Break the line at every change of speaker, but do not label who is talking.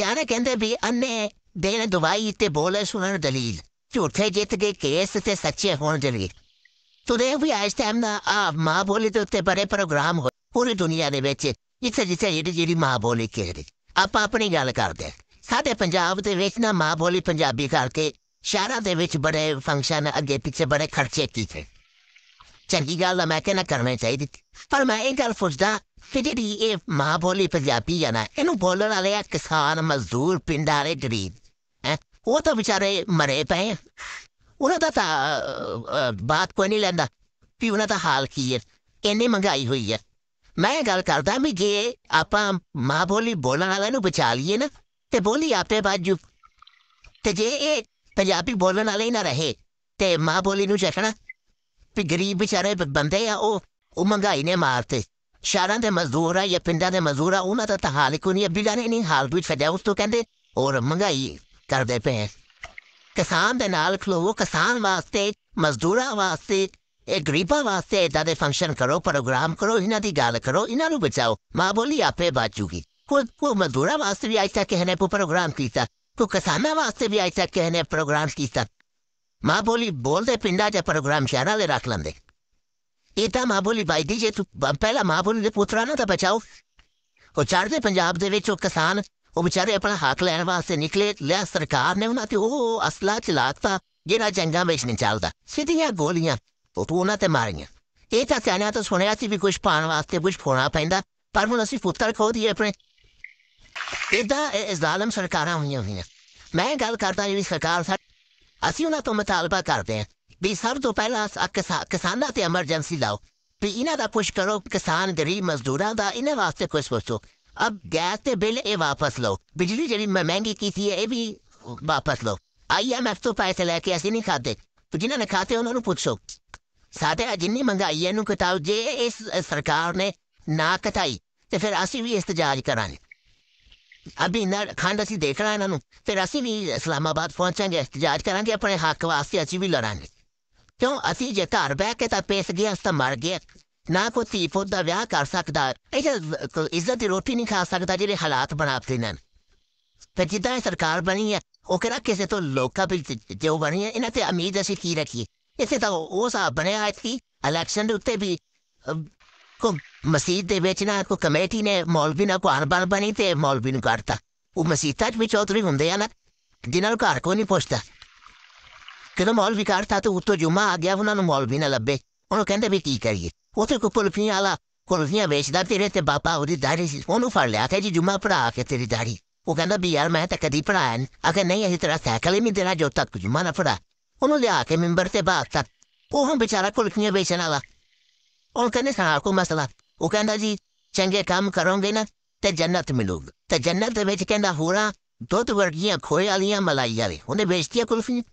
ਸਿਆਣੇ ਕਹਿੰਦੇ ਵੀ ਅੰਨੇ ਦੇਣ ਦਵਾਈ ਤੇ ਬੋਲੇ ਸੁਣਨ ਦਲੀਲ ਝੂਠੇ ਜਿੱਤ ਗਏ ਕੇਸ ਤੇ ਸੱਚੇ ਹੋਣ ਦਲੀਲ ਤੁਰੇ ਵੀ ਇਸ ਟਾਈਮ ਦਾ ਆ ਮਾਂ ਬੋਲੀ ਤੇ ਉੱਤੇ ਬੜੇ ਪ੍ਰੋਗਰਾਮ ਹੋ ਪੂਰੀ ਦੁਨੀਆ ਦੇ ਵਿੱਚ ਜਿੱਥੇ ਜਿੱਥੇ ਜਿਹੜੀ ਜਿਹੜੀ ਮਾਂ ਬੋਲੀ ਕਿਹੜੀ ਆਪਾਂ ਆਪਣੀ ਗੱਲ ਕਰਦੇ ਸਾਡੇ ਪੰਜਾਬ ਦੇ ਵਿੱਚ ਨਾ ਮਾਂ ਬੋਲੀ ਪੰਜਾਬੀ ਕਰਕੇ ਸ਼ਹਿਰਾਂ ਦੇ ਵਿੱਚ ਬੜੇ ਫੰਕਸ਼ਨ ਅੱਗੇ ਪਿੱਛੇ ਬੜੇ ਖਰਚੇ ਕੀਤੇ ਚੰਗੀ ਗੱਲ ਮੈਂ ਕਹਿੰਦਾ ਕਰਨੇ ਚਾਹੀਦੀ ਪਰ ਮੈਂ ਇਹ ਗੱਲ ਪੁੱਛਦਾ ਫਿਰ ਇਹ ਮਾਂ ਬੋਲੀ ਪੰਜਾਬੀ ਆ ਨਾ ਇਹਨੂੰ ਬੋਲਣ ਵਾਲੇ ਆ ਕਿਸਾਨ ਮਜ਼ਦੂਰ ਪਿੰਡਾਂ ਦੇ ਗਰੀਬ ਹੈ ਉਹ ਤਾਂ ਵਿਚਾਰੇ ਮਰੇ ਪਏ ਉਹਨਾਂ ਦਾ ਤਾਂ ਬਾਤ ਕੋਈ ਨਹੀਂ ਲੈਂਦਾ ਕਿ ਉਹਨਾਂ ਦਾ ਹਾਲ ਕੀ ਹੈ ਇੰਨੀ ਮਹਿੰਗਾਈ ਹੋਈ ਹੈ ਮੈਂ ਗੱਲ ਕਰਦਾ ਵੀ ਜੇ ਆਪਾਂ ਮਾਂ ਬੋਲੀ ਬੋਲਣ ਵਾਲੇ ਨੂੰ ਬਚਾ ਲਈਏ ਨਾ ਤੇ ਬੋਲੀ ਆਪੇ ਬਾਜੂ ਤੇ ਜੇ ਇਹ ਪੰਜਾਬੀ ਬੋਲਣ ਵਾਲੇ ਹੀ ਨਾ ਰਹੇ ਤੇ ਮਾਂ ਬੋਲੀ ਨੂੰ ਛੱਡਣਾ ਵੀ ਗਰੀਬ ਵਿਚਾਰੇ ਬੰਦੇ ਆ ਉਹ ਉਹ ਮਹਿੰਗਾਈ ਨੇ ਮਾਰਤੇ ਸ਼ਹਿਰਾਂ ਦੇ ਮਜ਼ਦੂਰ ਆ ਜਾਂ ਪਿੰਡਾਂ ਦੇ ਮਜ਼ਦੂਰ ਆ ਉਹਨਾਂ ਦਾ ਤਾਂ ਹਾਲ ਕੋਈ ਨਹੀਂ ਬਿਜਾਰੇ ਨਹੀਂ ਹਾਲ ਵਿੱਚ ਉਸ ਤੋਂ ਕਹਿੰਦੇ ਔਰ ਮੰਗਾਈ ਕਰਦੇ ਪਏ ਕਿਸਾਨ ਦੇ ਨਾਲ ਖਲੋਵੋ ਕਿਸਾਨ ਵਾਸਤੇ ਮਜ਼ਦੂਰਾਂ ਵਾਸਤੇ ਇਹ ਗਰੀਬਾਂ ਵਾਸਤੇ ਇਦਾਂ ਦੇ ਫੰਕਸ਼ਨ ਕਰੋ ਪ੍ਰੋਗਰਾਮ ਕਰੋ ਇਹਨਾਂ ਦੀ ਗੱਲ ਕਰੋ ਇਹਨਾਂ ਨੂੰ ਬਚਾਓ ਮਾਂ ਬੋਲੀ ਆਪੇ ਬਾਚੂਗੀ ਕੋ ਕੋ ਮਜ਼ਦੂਰਾਂ ਵਾਸਤੇ ਵੀ ਆਇਆ ਤੱਕ ਕਹਨੇ ਪ੍ਰੋਗਰਾਮ ਕੀਤਾ ਕੋ ਕਿਸਾਨਾਂ ਵਾਸਤੇ ਵੀ ਆਇਆ ਤੱਕ ਪ੍ਰੋਗਰਾਮ ਕੀਤਾ ਮਾਂ ਬੋਲੀ ਬੋਲਦੇ ਪਿੰਡਾਂ 'ਚ ਪ੍ਰੋਗਰਾਮ ਸ਼ਹਿਰਾਂ ਦੇ ਰੱਖ ਲੈਂਦੇ ਇਹ ਤਾਂ ਬੋਲੀ ਬਾਈ ਦੀ ਜੇ ਤੂੰ ਪਹਿਲਾ ਪਹਿਲਾਂ ਨੂੰ ਦੇ ਪੁੱਤਰਾਂ ਨੂੰ ਤਾਂ ਬਚਾਓ ਉਹ ਚੜਦੇ ਪੰਜਾਬ ਦੇ ਵਿੱਚ ਉਹ ਕਿਸਾਨ ਉਹ ਵਿਚਾਰੇ ਆਪਣਾ ਹੱਕ ਲੈਣ ਵਾਸਤੇ ਨਿਕਲੇ ਲਿਆ ਸਰਕਾਰ ਨੇ ਉਹਨਾਂ ਤੇ ਉਹ ਅਸਲਾ ਚਲਾਤਾ ਜਿਹੜਾ ਜੰਗਾਂ ਵਿੱਚ ਨਹੀਂ ਚੱਲਦਾ ਸਿੱਧੀਆਂ ਗੋਲੀਆਂ ਉਹ ਤੂੰ ਉਹਨਾਂ ਤੇ ਮਾਰੀਆਂ ਇਹ ਤਾਂ ਸਿਆਣਿਆਂ ਤੋਂ ਸੁਣਿਆ ਸੀ ਵੀ ਕੁਝ ਪਾਣ ਵਾਸਤੇ ਕੁਝ ਫੋਣਾ ਪੈਂਦਾ ਪਰ ਹੁਣ ਅਸੀਂ ਪੁੱਤਰ ਖੋ ਦਈਏ ਆਪਣੇ ਇਦਾਂ ਇਹ ਜ਼ਾਲਮ ਸਰਕਾਰਾਂ ਹੋਈਆਂ ਹੋਈਆਂ ਮੈਂ ਗੱਲ ਕਰਦਾ ਜੀ ਸਰਕਾਰ ਸਾਡੀ ਅਸੀਂ ਉਹਨਾਂ ਤੋਂ ਮਤਾਲਬਾ ਕਰਦੇ ਹਾਂ ਵੀ ਸਭ ਤੋਂ ਪਹਿਲਾਂ ਕਿਸਾ- ਕਿਸਾਨਾਂ ਤੇ ਐਮਰਜੈਂਸੀ ਲਾਓ ਵੀ ਇਹਨਾਂ ਦਾ ਪੁਸ਼ ਕਰੋ ਕਿਸਾਨ ਗਰੀਬ ਮਜ਼ਦੂਰਾਂ ਦਾ ਇਹਨਾਂ ਵਾਸਤੇ ਕੁਝ ਸੋਚੋ ਅਬ ਗੈਸ ਤੇ ਬਿੱਲ ਇਹ ਵਾਪਸ ਲਓ ਬਿਜਲੀ ਜਿਹੜੀ ਮਹਿੰਗੀ ਕੀਤੀ ਹੈ ਇਹ ਵੀ ਵਾਪਸ ਲਓ ਆਈਐਮਐਫ ਤੋਂ ਪੈਸੇ ਲੈ ਕੇ ਅਸੀਂ ਨਹੀਂ ਖਾਦੇ ਤੇ ਜਿਨ੍ਹਾਂ ਨੇ ਖਾਤੇ ਉਹਨਾਂ ਨੂੰ ਪੁੱਛੋ ਸਾਡੇ ਆ ਜਿੰਨੀ ਮਹਿੰਗਾਈ ਹੈ ਇਹਨੂੰ ਘਟਾਓ ਜੇ ਇਸ ਸਰਕਾਰ ਨੇ ਨਾ ਕਟਾਈ ਤੇ ਫਿਰ ਅਸੀਂ ਵੀ ਇਸਤਜਾਜ ਕਰਾਂਗੇ ਅਭੀ ਨਾ ਖੰਡ ਸੀ ਦੇਖ ਰਹੇ ਇਹਨਾਂ ਨੂੰ ਫਿਰ ਅਸੀਂ ਵੀ ਇਸਲਾਮਾਬਾਦ ਪਹੁੰਚਾਂਗੇ ਇਸਤਜਾਜ ਕਰਾਂਗੇ ਆਪਣੇ ਹੱਕ ਵਾਸਤੇ ਅਸੀਂ ਵੀ ਲੜਾਂਗੇ ਕਿਉਂ ਅਸੀਂ ਜੇ ਘਰ ਬਹਿ ਕੇ ਤਾਂ ਪੇਸ ਗਿਆ ਤਾਂ ਮਰ ਗਏ ਨਾ ਧੀ ਪੁੱਤ ਦਾ ਵਿਆਹ ਕਰ ਸਕਦਾ ਇਹ ਇੱਜ਼ਤ ਦੀ ਰੋਟੀ ਨਹੀਂ ਖਾ ਸਕਦਾ ਜਿਹੜੇ ਹਾਲਾਤ ਬਣਾਤੇ ਨੇ ਤੇ ਜਿੱਦਾਂ ਇਹ ਸਰਕਾਰ ਬਣੀ ਹੈ ਉਹ ਕਿਹੜਾ ਕਿਸੇ ਤੋਂ ਲੋਕਾਂ ਵਿੱਚ ਜੋ ਬਣੀ ਹੈ ਇਹਨਾਂ ਤੇ ਉਮੀਦ ਅਸੀਂ ਕੀ ਰੱਖੀਏ ਇਸੇ ਤਾਂ ਉਹ ਸਾਹ ਬਣਿਆ ਹੈ ਕਿ ਇਲੈਕਸ਼ਨ ਦੇ ਉੱਤੇ ਵੀ ਕੋ ਮਸਜਿਦ ਦੇ ਵਿੱਚ ਨਾ ਕੋ ਕਮੇਟੀ ਨੇ ਮੌਲਵੀ ਨਾਲ ਕੋ ਅਨਬਨ ਬਣੀ ਤੇ ਮੌਲਵੀ ਨੂੰ ਕਰਤਾ ਉਹ ਮਸਜਿਦਾਂ ਵਿੱਚ ਚੌਧਰੀ ਹੁੰਦੇ ਆ ਨਾ ਜਿਨ੍ਹਾਂ ਨੂੰ ਘਰ ਕੋ ਨਹੀਂ ਪੁੱਛਦਾ ਜਦੋਂ ਮੌਲਵੀ ਘਰ ਤਾਂ ਉੱਤੋਂ ਜੁਮਾ ਆ ਗਿਆ ਉਹਨਾਂ ਨੂੰ ਮੌਲਵੀ ਨਾ ਲੱਭੇ ਉਹਨੂੰ ਕਹਿੰਦੇ ਵੀ ਕੀ ਕਰੀਏ ਉੱਥੇ ਕੋ ਪੁਲਫੀਆਂ ਵਾਲਾ ਕੁਲਫੀਆਂ ਵੇਚਦਾ ਤੇਰੇ ਤੇ ਬਾਪਾ ਉਹਦੀ ਦਾੜੀ ਸੀ ਉਹਨੂੰ ਫੜ ਲਿਆ ਕਿ ਜੀ ਜੁਮਾ ਪੜਾ ਕੇ ਤੇਰੀ ਦਾੜੀ ਉਹ ਕਹਿੰਦਾ ਵੀ ਯਾਰ ਮੈਂ ਤਾਂ ਕਦੀ ਪੜਾਇਆ ਨਹੀਂ ਅਗੇ ਨਹੀਂ ਇਹ ਤੇਰਾ ਸਾਈਕਲ ਹੀ ਨਹੀਂ ਦੇਣਾ ਜੋ ਤੱਕ ਜੁਮਾ ਨਾ ਪੜਾ ਉਹਨੂੰ ਲਿਆ ਕੇ ਮਿੰਬਰ ਤੇ ਬਾਤ ਤੱਕ ਉਹ ਹਾਂ ਵਿਚਾਰਾ ਕੁਲਫੀਆਂ ਵੇਚਣ ਵਾਲਾ ਉਹ ਕਹਿੰਦੇ ਸਾਰਾ ਕੋ ਮਸਲਾ ਉਹ ਕਹਿੰਦਾ ਜੀ ਚੰਗੇ ਕੰਮ ਕਰੋਗੇ ਨਾ ਤੇ ਜੰਨਤ ਮਿਲੂਗੀ ਤੇ ਜੰਨਤ ਦੇ ਵਿੱਚ ਕਹਿੰਦਾ ਹੋਰਾ Do të vërgjia kërë ali jam alajari. Unë e bështia kërë finit.